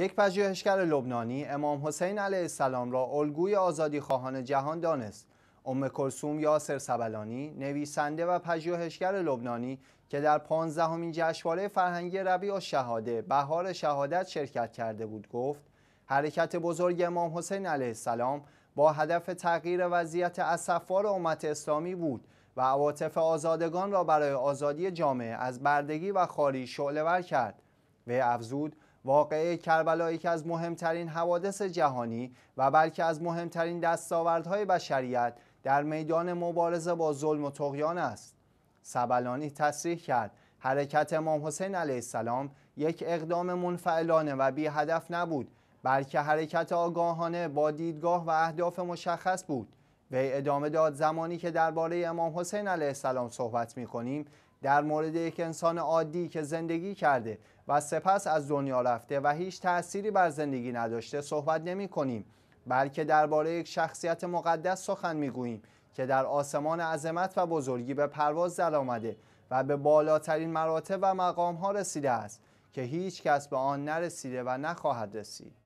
یک پژوهشگر لبنانی امام حسین علیه السلام را الگوی آزادی خواهان جهان دانست. ام کلسوم یاسر سبلانی نویسنده و پژوهشگر لبنانی که در پانزدهمین جشنواره فرهنگی ربیع شهاده بهار شهادت شرکت کرده بود گفت حرکت بزرگ امام حسین علیه السلام با هدف تغییر وضعیت اسفار امت اسلامی بود و عواطف آزادگان را برای آزادی جامعه از بردگی و خاری ور کرد و افزود واقعه کربلا یکی از مهمترین حوادث جهانی و بلکه از مهمترین دستاوردهای بشریت در میدان مبارزه با ظلم و تقیان است سبلانی تصریح کرد حرکت امام حسین علیه السلام یک اقدام منفعلانه و بی هدف نبود بلکه حرکت آگاهانه با دیدگاه و اهداف مشخص بود وی ادامه داد زمانی که درباره امام حسین علیه السلام صحبت می کنیم در مورد یک انسان عادی که زندگی کرده و سپس از دنیا رفته و هیچ تأثیری بر زندگی نداشته صحبت نمی کنیم بلکه درباره یک شخصیت مقدس سخن می گوییم که در آسمان عظمت و بزرگی به پرواز آمده و به بالاترین مراتب و مقام ها رسیده است که هیچ کس به آن نرسیده و نخواهد رسید